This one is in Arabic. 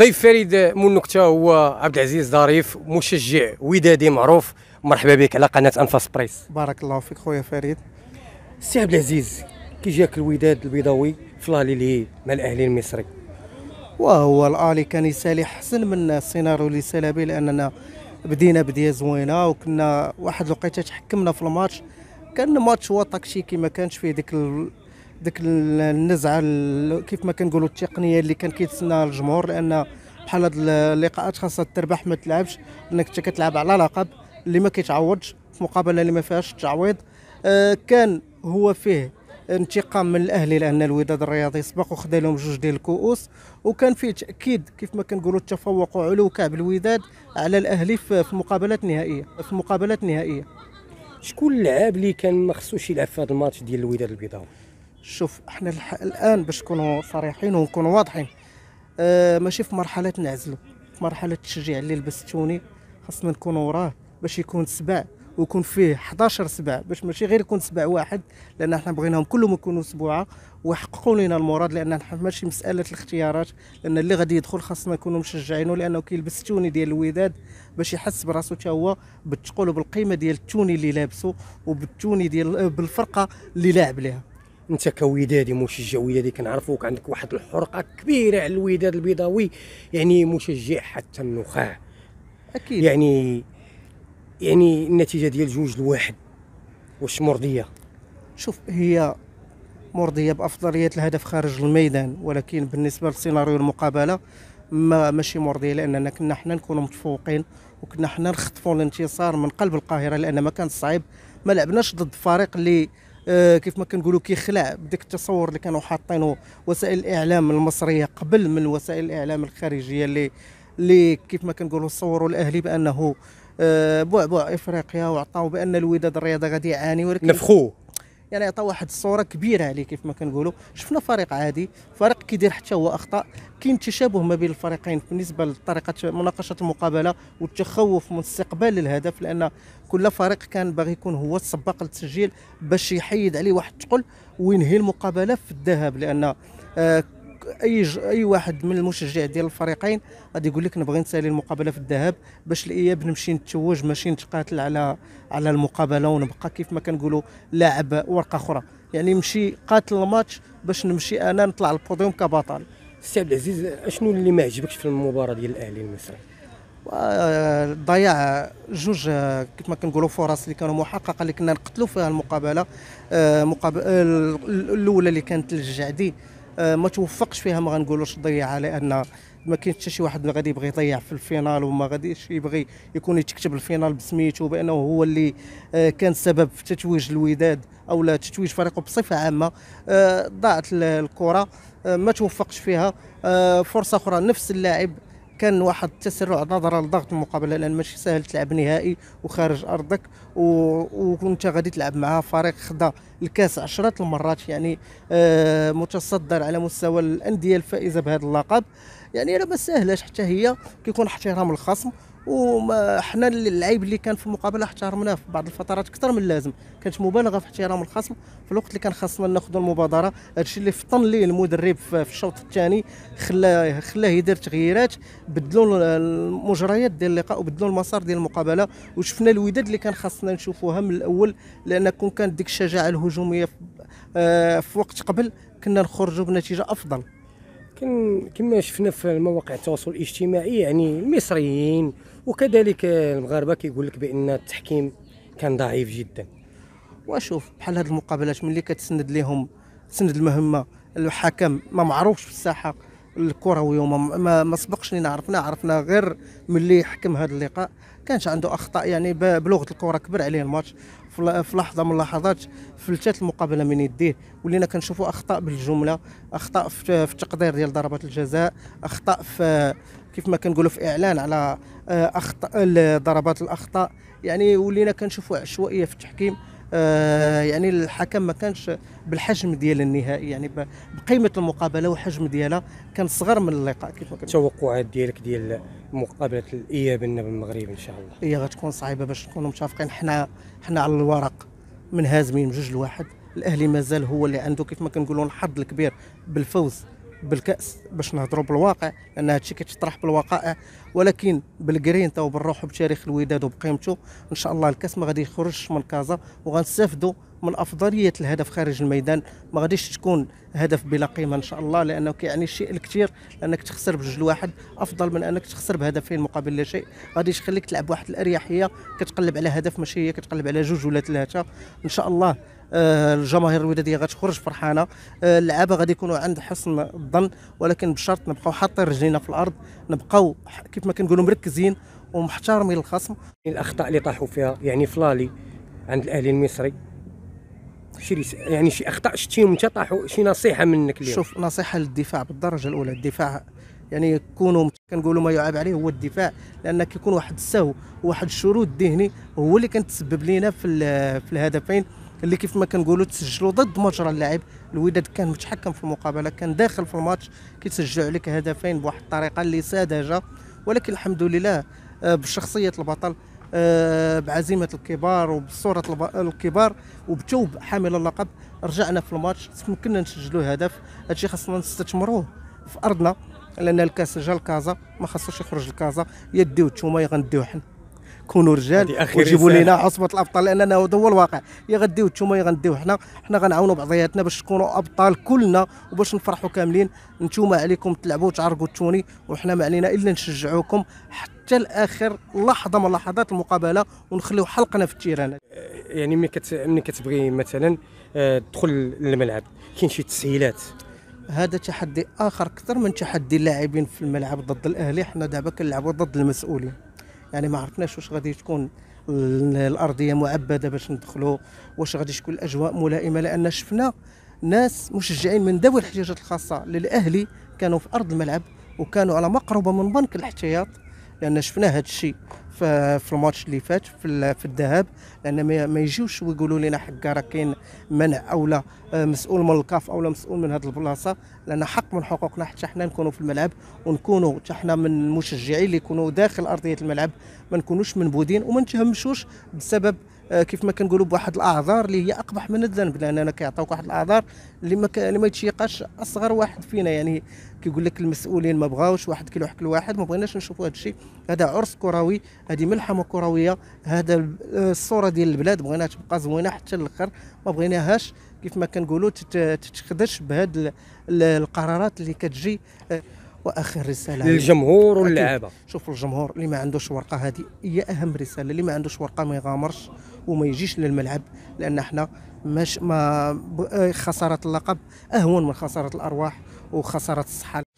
ضيف فريد من نكته هو عبد العزيز ظريف مشجع ودادي معروف مرحبا بك على قناه انفاس بريس بارك الله فيك خويا فريد سي عبد العزيز كي جاك الوداد البيضاوي في الالي اللي مع الاهلي المصري وهو الالي كان يسالي حسن من السيناريو اللي سالا به لاننا بدينا بديه زوينه وكنا واحد الوقيته تحكمنا في الماتش كان ماتش هو تكتيكي ما كانش فيه ديك ديك النزعه كيف ما كنقولوا التقنيه اللي كان كيتسناها الجمهور لان بحال هاد اللقاءات خاصها تربح ما تلعبش انك انت كتلعب على لقب اللي ما كيتعوضش في مقابله اللي ما فيهاش التعويض آه، كان هو فيه انتقام من الاهلي لان الوداد الرياضي سبق وخذ لهم جوج ديال الكؤوس وكان فيه تاكيد كيف ما كنقولوا التفوق وعلو كعب الوداد على الاهلي في مقابلات نهائيه في مقابلات نهائيه شكون اللاعب اللي كان ما خصوش يلعب في هذا الماتش ديال الوداد البيضاوي شوف احنا الان باش نكونوا صريحين ونكونوا واضحين اه ماشي في مرحله نعزلوا في مرحله تشجيع اللي لبستوني خاصنا نكونوا وراه باش يكون سبع ويكون فيه 11 سبع باش ماشي غير يكون سبع واحد لان احنا بغيناهم كلهم يكونوا سبوعه ويحققوا لنا المراد لان احنا ماشي مساله الاختيارات لان اللي غادي يدخل خاصنا نكونوا مشجعينه لانه كيلبس التوني ديال الوداد باش يحس براسو حتى هو بالثقل وبالقيمه ديال التوني اللي لابسه وبالتوني ديال آه، بالفرقه اللي لاعب ليها انت كودادي مشجع ودادي كنعرفوك عندك واحد الحرقه كبيره على الوداد البيضاوي يعني مشجع حتى النخاع اكيد يعني يعني النتيجه ديال جوج لواحد واش مرضيه شوف هي مرضيه بافضليه الهدف خارج الميدان ولكن بالنسبه لسيناريو المقابله ما ماشي مرضيه لاننا كنا حنا نكونوا متفوقين وكنا حنا نخطفوا الانتصار من قلب القاهره لان ما كان صعيب ما لعبناش ضد فريق اللي آه، كيف ما كنقولوا كيخلع بداك التصور اللي كانوا حاطينه وسائل الاعلام المصريه قبل من وسائل الاعلام الخارجيه اللي اللي كيف ما كنقولوا صوروا الاهلي بانه آه، بعبع افريقيا وعطاو بان الوداد الرياضه غادي يعاني ولكن نفخوه يعني عطى واحد الصوره كبيره عليه كيف ما كنقولوا شفنا فريق عادي فريق كيدير حتى هو اخطاء كاين تشابه ما بين الفريقين بالنسبه لطريقه مناقشه المقابله والتخوف من استقبال الهدف لان كل فريق كان باغي يكون هو السباق للتسجيل باش يحيد عليه واحد الثقل وينهي المقابله في الذهاب لان آه اي ج... اي واحد من المشجع ديال الفريقين غادي يقول لك نبغي نسالي المقابله في الذهاب باش الاياب نمشي نتوج ماشي نتقاتل على على المقابله ونبقى كيف ما كنقولوا لاعب ورقه اخرى يعني نمشي قاتل الماتش باش نمشي انا نطلع البوديوم كبطل سي عبد العزيز اشنو اللي ما عجبكش في المباراه ديال الاهلي المصري آه، ضياع جوج كيف ما كنقولوا فرص اللي كانوا محققه اللي كنا نقتلوا فيها المقابله آه، مقابل آه، الاولى اللي كانت للجعدي آه، ما توفقش فيها ما غنقولوش ضيعها لان ما كاين حتى شي واحد غادي يبغي يضيع في الفينال وما غاديش يبغي يكون يتكتب الفينال بسميتو بانه هو اللي آه، كان سبب في تتويج الوداد او لا تتويج فريقه بصفه عامه آه، ضاعت الكره ما توفقش فيها فرصه اخرى نفس اللاعب كان واحد التسرع نظرا لضغط المقابله لان ماشي سهل تلعب نهائي وخارج ارضك و... وانت غادي تلعب مع فريق خدا الكاس عشرات المرات يعني آه متصدر على مستوى الانديه الفائزه بهذا اللقب يعني راه ما ساهلاش حتى هي كيكون احترام الخصم وما حنا العيب اللي كان في المقابله احترمناه في بعض الفترات اكثر من اللازم كانت مبالغه في احترام الخصم في الوقت اللي كان خاصنا ناخذ المبادره هادشي اللي فطن ليه المدرب في الشوط الثاني خلاه خلاه يدير تغييرات بدلوا المجريات ديال اللقاء وبدلوا المسار ديال المقابله وشفنا الوداد اللي كان خاصنا نشوفوها من الاول لان كون كانت ديك الشجاعه الهجوميه آه، في وقت قبل كنا نخرجوا بنتيجه افضل كما شفنا في مواقع التواصل الاجتماعي يعني المصريين وكذلك المغاربه كيقول لك بان التحكيم كان ضعيف جدا واشوف بحال هذه المقابلات ملي كتسند لهم تسند المهمه الحكم ما معروفش في الساحه الكروي وما ما, ما سبقش لينا عرفنا عرفنا غير ملي حكم هذا اللقاء كانش عنده اخطاء يعني بلغه الكره كبر عليه الماتش في لحظه من اللحظات فلتات المقابله من يديه ولينا كنشوفوا اخطاء بالجمله اخطاء في التقدير ديال ضربات الجزاء اخطاء في كيف ما كنقولوا في اعلان على آه، اخطاء ضربات الاخطاء يعني ولينا كنشوفوا عشوائيه في التحكيم آه يعني الحكم ما كانش بالحجم ديال النهائي يعني بقيمه المقابله وحجم ديالها كان صغر من اللقاء كيف ما التوقعات ديالك ديال مقابله الاياب بالمغرب ان شاء الله هي غتكون صعيبه باش نكونوا متفقين حنا حنا على الورق منهزمين بجوج لواحد الاهلي مازال هو اللي عنده كيف ما كنقولوا الحظ الكبير بالفوز بالكاس باش نهضروا بالواقع لان هادشي كيتطرح بالوقائع ولكن بالكرين وبالروح وبتاريخ الوداد وبقيمته ان شاء الله الكاس ما غادي يخرجش من كازا وغنستافدوا من افضليه الهدف خارج الميدان ما غاديش تكون هدف بلا قيمه ان شاء الله لانه كيعني الشيء الكثير انك تخسر بجوج لواحد افضل من انك تخسر بهدفين مقابل لا شيء غادي يخليك تلعب واحد الاريحيه كتقلب على هدف ماشي هي كتقلب على جوج ولا ثلاثه ان شاء الله آه، الجماهير الوداديه غتخرج فرحانه آه، اللعابه غادي يكونوا عند حسن الظن ولكن بشرط نبقاو حاطين رجلينا في الارض نبقاو كيف ما كنقولوا مركزين ومحترمين الخصم الاخطاء اللي طاحوا فيها يعني فلالي عند الاهلي المصري شي يعني شي اخطاء شتيهم انت طاحوا شي نصيحه منك اليوم شوف نصيحه للدفاع بالدرجه الاولى الدفاع يعني كونوا كنقولوا ما يعاب عليه هو الدفاع لان كيكون واحد السهو وواحد الشرود الذهني هو اللي كان تسبب لينا في, في الهدفين اللي كيف ما كنقولوا تسجلوا ضد مجرى اللعب الوداد كان متحكم في المقابله كان داخل في الماتش كيسجلوا عليك هدفين بواحد الطريقه اللي ساذجه ولكن الحمد لله آه، بشخصيه البطل آه، بعزيمه الكبار وبصوره الكبار وبتوب حامل اللقب رجعنا في الماتش تمكنا نسجلوا هدف هادشي خاصنا نستثمروه في ارضنا لان الكاس جا لكازا ما خاصوش يخرج لكازا يديو تشوما غنديو حنا كونوا رجال وجيبوا لنا عصبه الابطال لاننا هذا هو الواقع يا غديو نتوما يا غنديو حنا حنا غنعاونوا بعضياتنا باش تكونوا ابطال كلنا وباش نفرحوا كاملين نتوما عليكم تلعبوا وتعرقوا التوني وحنا ما علينا الا نشجعوكم حتى لاخر لحظه من لحظات المقابله ونخليو حلقنا في التيرانات يعني ملي كت... ملي كتبغي مثلا آه، تدخل للملعب كاين شي تسهيلات هذا تحدي اخر اكثر من تحدي اللاعبين في الملعب ضد الاهلي حنا دابا كنلعبوا ضد المسؤولين يعني ما عرفناش واش غادي تكون الارضيه معبده باش ندخلوا واش غادي تكون الاجواء ملائمه لان شفنا ناس مشجعين من ذوي الاحتياجات الخاصه للاهلي كانوا في ارض الملعب وكانوا على مقربه من بنك الاحتياط لان شفنا هذا الشيء في الماتش اللي فات في الذهاب لان ما يجيوش ويقولوا لنا حكا راه كاين منع او لا آه، مسؤول من الكاف او لا مسؤول من هذه البلاصه لان حق من حقوقنا حتى حنا نكونوا في الملعب ونكونوا حتى حنا من المشجعين اللي يكونوا داخل ارضيه الملعب ما نكونوش منبودين وما نتهمشوش بسبب آه، كيف ما كنقولوا بواحد الاعذار اللي هي اقبح من الذنب لاننا كيعطيوك واحد الاعذار اللي ما اللي ما يتشيقاش اصغر واحد فينا يعني كيقول لك المسؤولين ما بغاوش واحد كيلوحك الواحد ما بغيناش نشوفوا هذا الشيء هذا عرس كروي هذه ملحمه كرويه هذا آه، الصوره ديال البلاد بغيناها تبقى زوينه حتى الاخر ما بغيناهاش كيف ما كنقولوا تتخدش بهذه القرارات اللي كتجي واخر رساله للجمهور واللعابه شوف الجمهور اللي ما عندوش ورقه هذه هي اهم رساله اللي ما عندوش ورقه ما يغامرش وما يجيش للملعب لان احنا مش ما خساره اللقب اهون من خساره الارواح وخساره الصحه